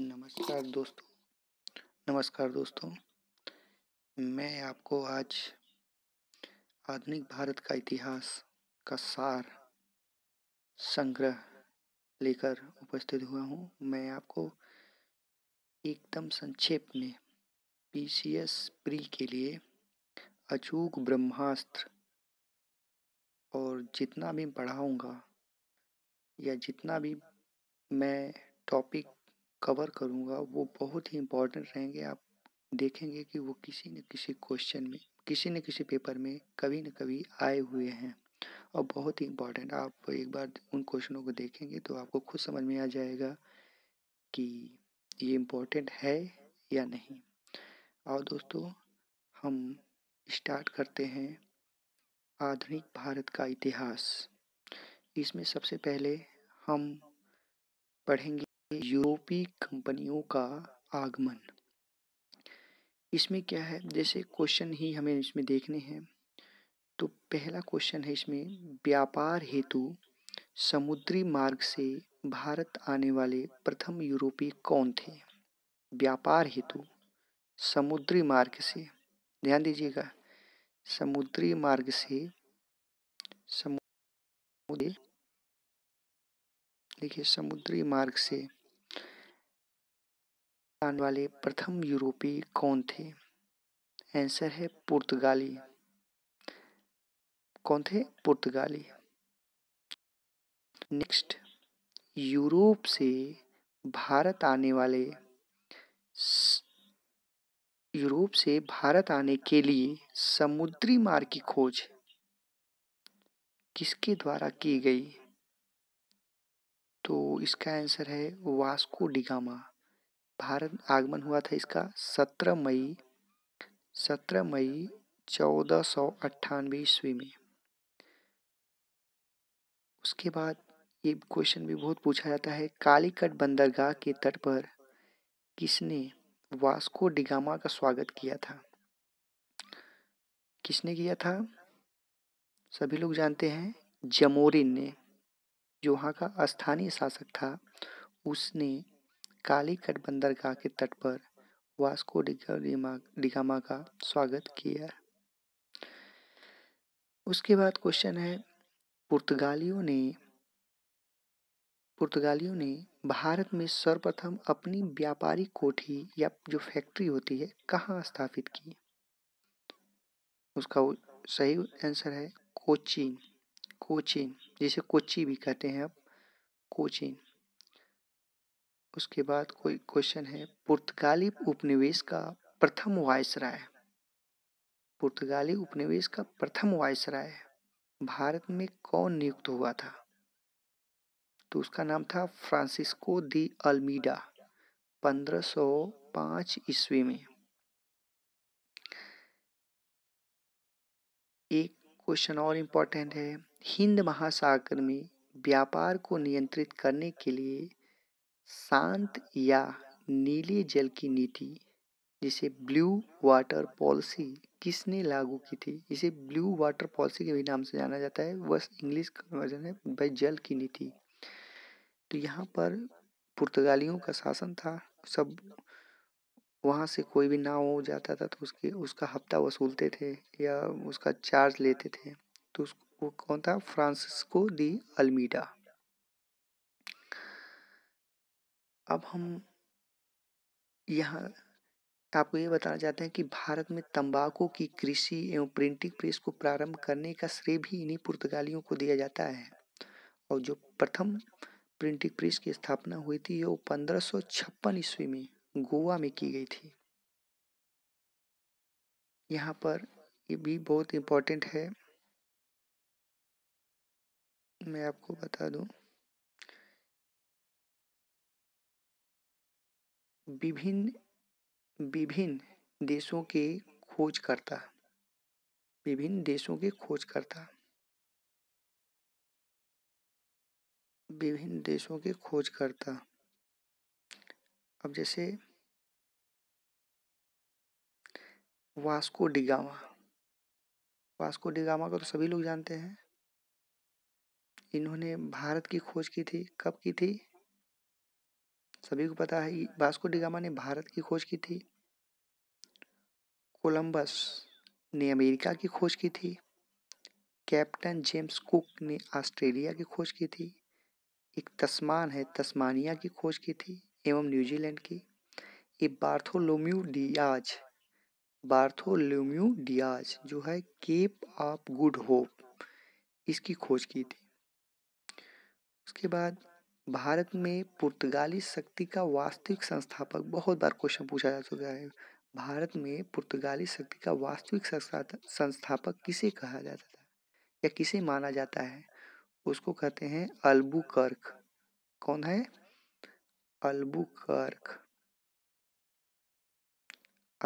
नमस्कार दोस्तों नमस्कार दोस्तों मैं आपको आज आधुनिक भारत का इतिहास का सार संग्रह लेकर उपस्थित हुआ हूँ मैं आपको एकदम संक्षेप में पीसीएस प्री के लिए अचूक ब्रह्मास्त्र और जितना भी पढ़ाऊँगा या जितना भी मैं टॉपिक कवर करूँगा वो बहुत ही इम्पोर्टेंट रहेंगे आप देखेंगे कि वो किसी न किसी क्वेश्चन में किसी न किसी पेपर में कभी न कभी आए हुए हैं और बहुत ही इम्पोर्टेंट आप एक बार उन क्वेश्चनों को देखेंगे तो आपको खुद समझ में आ जाएगा कि ये इम्पोर्टेंट है या नहीं और दोस्तों हम स्टार्ट करते हैं आधुनिक भारत का इतिहास इसमें सबसे पहले हम पढ़ेंगे यूरोपीय कंपनियों का आगमन इसमें क्या है जैसे क्वेश्चन ही हमें इसमें देखने हैं तो पहला क्वेश्चन है इसमें व्यापार हेतु समुद्री मार्ग से भारत आने वाले प्रथम यूरोपीय कौन थे व्यापार हेतु समुद्री मार्ग से ध्यान दीजिएगा समुद्री मार्ग से समुद्री देखिए समुद्री मार्ग से आने वाले प्रथम यूरोपीय कौन थे आंसर है पुर्तगाली कौन थे पुर्तगाली नेक्स्ट यूरोप से भारत आने वाले यूरोप से भारत आने के लिए समुद्री मार्ग की खोज किसके द्वारा की गई तो इसका आंसर है वास्को डिगामा भारत आगमन हुआ था इसका सत्रह मई सत्रह मई चौदह सौ अट्ठानवे ईस्वी में उसके बाद ये क्वेश्चन भी बहुत पूछा जाता है कालीकट बंदरगाह के तट पर किसने वास्को डिगामा का स्वागत किया था किसने किया था सभी लोग जानते हैं जमोरिन ने जो वहाँ का स्थानीय शासक था उसने काली बंदरगाह के तट पर वास्को डिगामा का स्वागत किया उसके बाद क्वेश्चन है पुर्तगालियों ने पुर्तगालियों ने भारत में सर्वप्रथम अपनी व्यापारी कोठी या जो फैक्ट्री होती है कहाँ स्थापित की उसका सही आंसर है कोचीन कोचीन जिसे कोची भी कहते हैं अब कोचीन उसके बाद कोई क्वेश्चन है पुर्तगाली उपनिवेश का प्रथम वायसराय पुर्तगाली उपनिवेश का प्रथम वायसराय भारत में कौन नियुक्त हुआ था तो उसका नाम था फ्रांसिस्को दी अल्मीडा 1505 ईस्वी में एक क्वेश्चन और इम्पोर्टेंट है हिंद महासागर में व्यापार को नियंत्रित करने के लिए शांत या नीले जल की नीति जिसे ब्लू वाटर पॉलिसी किसने लागू की थी इसे ब्लू वाटर पॉलिसी के भी नाम से जाना जाता है बस इंग्लिश वर्जन है भाई जल की नीति तो यहाँ पर पुर्तगालियों का शासन था सब वहाँ से कोई भी नाव हो जाता था तो उसके उसका हफ्ता वसूलते थे या उसका चार्ज लेते थे तो उसको कौन था फ्रांसिस्को दी अल्मीडा अब हम यहाँ तो आपको ये बताना चाहते हैं कि भारत में तंबाकू की कृषि एवं प्रिंटिंग प्रेस को प्रारंभ करने का श्रेय भी इन्हीं पुर्तगालियों को दिया जाता है और जो प्रथम प्रिंटिंग प्रेस की स्थापना हुई थी वो पंद्रह ईस्वी में गोवा में की गई थी यहाँ पर ये भी बहुत इम्पोर्टेंट है मैं आपको बता दूं विभिन्न विभिन्न देशों के खोजकर्ता विभिन्न देशों के खोजकर्ता विभिन्न देशों के खोजकर्ता अब जैसे वास्को डिगामा वास्को डिगामा को तो सभी लोग जानते हैं इन्होंने भारत की खोज की थी कब की थी सभी को पता है वास्को डिगामा ने भारत की खोज की थी कोलंबस ने अमेरिका की खोज की थी कैप्टन जेम्स कुक ने ऑस्ट्रेलिया की खोज की थी एक तस्मान है तस्मानिया की खोज की थी एवं न्यूजीलैंड की ये बार्थोलोम्यू डियाज बार्थोलोम्यू डियाज जो है केप ऑफ गुड होप इसकी खोज की थी उसके बाद भारत में पुर्तगाली शक्ति का वास्तविक संस्थापक बहुत बार क्वेश्चन पूछा जा चुका है भारत में पुर्तगाली शक्ति का वास्तविक संस्थापक किसे कहा जाता था या किसे माना जाता है उसको कहते हैं अल्बू कर्क कौन है अल्बू कर्क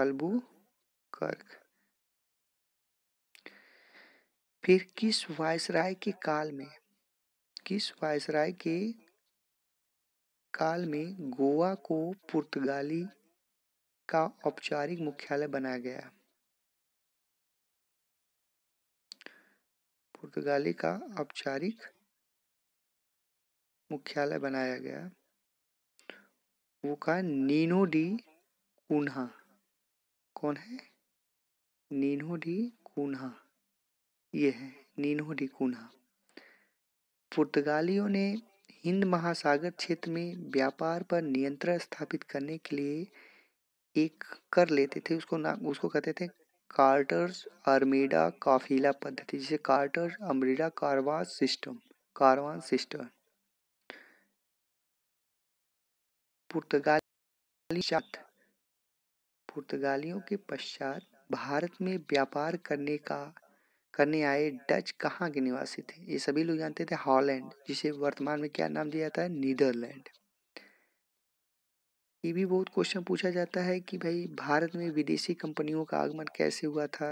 अल्बू कर्क फिर किस वायसराय के काल में किस वायसराय के काल में गोवा को पुर्तगाली का औपचारिक मुख्यालय बनाया गया पुर्तगाली का औपचारिक मुख्यालय बनाया गया वो का नीनो डी कुन्हा कौन है नीनो डी कुन्हा ये है नीनो डी कुन्हा पुर्तगालियों ने हिंद महासागर क्षेत्र में व्यापार पर नियंत्रण स्थापित करने के लिए एक कर लेते थे उसको ना उसको कहते थे कार्टर्स अर्मेडा काफिला पद्धति जिसे कार्टर्स अमरीडा कारवास सिस्टम कारवान सिस्टम पुर्तगाली पुर्तगालियों के पश्चात भारत में व्यापार करने का करने आए डच कहाँ के निवासी थे ये सभी लोग जानते थे हॉलैंड जिसे वर्तमान में क्या नाम दिया जाता है नीदरलैंड ये भी बहुत क्वेश्चन पूछा जाता है कि भाई भारत में विदेशी कंपनियों का आगमन कैसे हुआ था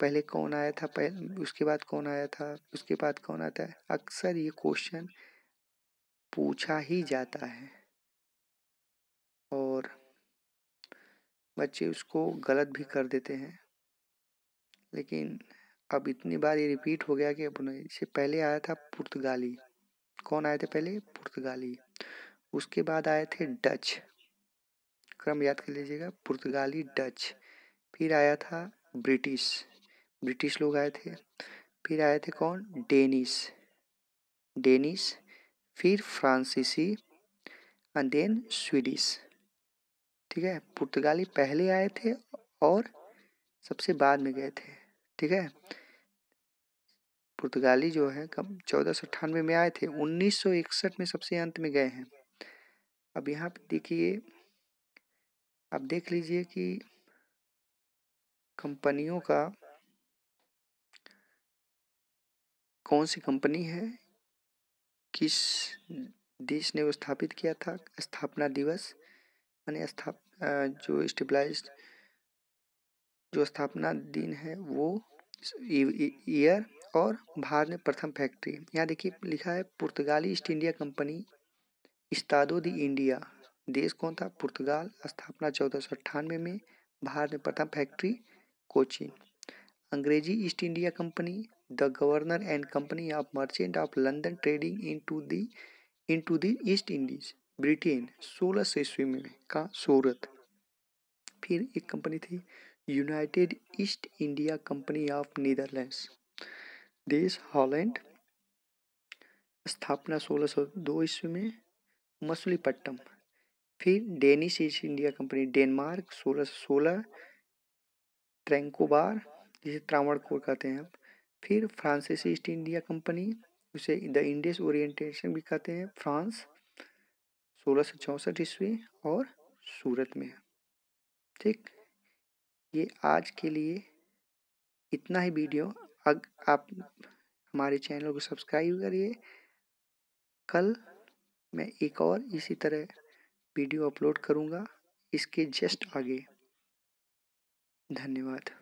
पहले कौन आया था पहले उसके बाद कौन आया था उसके बाद कौन आता है अक्सर ये क्वेश्चन पूछा ही जाता है और बच्चे उसको गलत भी कर देते हैं लेकिन अब इतनी बार ये रिपीट हो गया कि अपने इससे पहले आया था पुर्तगाली कौन आए थे पहले पुर्तगाली उसके बाद आए थे डच क्रम याद कर लीजिएगा पुर्तगाली डच फिर आया था ब्रिटिश ब्रिटिश लोग आए थे फिर आए थे कौन डेनिस डेनिस फिर फ्रांसीसी एंड देन स्वीडिश ठीक है पुर्तगाली पहले आए थे और सबसे बाद में गए थे ठीक है पुर्तगाली जो है कब चौदह सौ अट्ठानवे में आए थे उन्नीस सौ इकसठ में सबसे अंत में गए हैं अब यहाँ पे देखिए आप देख लीजिए कि कंपनियों का कौन सी कंपनी है किस देश ने वो स्थापित किया था स्थापना दिवस यानी स्थाप जो स्टेबलाइज जो स्थापना दिन है वो ईयर और भारत में प्रथम फैक्ट्री यहाँ देखिए लिखा है पुर्तगाली ईस्ट इंडिया कंपनी इस्तादो दी इंडिया देश कौन था पुर्तगाल स्थापना चौदह सौ अट्ठानवे में भारत में प्रथम फैक्ट्री कोचिन अंग्रेजी East India company the governor and company of merchant of London trading into the into the East Indies Britain सोलह सौ ईस्वी में का सूरत फिर एक कंपनी थी United East India company of Netherlands देश हॉलैंड स्थापना 1602 ईस्वी में मसलीपट्टम फिर Danish East India company Denmark 1616 Tranquebar जिसे त्रावणकोर कहते हैं फिर फ्रांसिस ईस्ट इंडिया कंपनी उसे द इंडियस ओरिएंटेशन भी कहते हैं फ्रांस सोलह सौ चौंसठ ईस्वी और सूरत में ठीक ये आज के लिए इतना ही वीडियो अग आप हमारे चैनल को सब्सक्राइब करिए कल मैं एक और इसी तरह वीडियो अपलोड करूँगा इसके जस्ट आगे धन्यवाद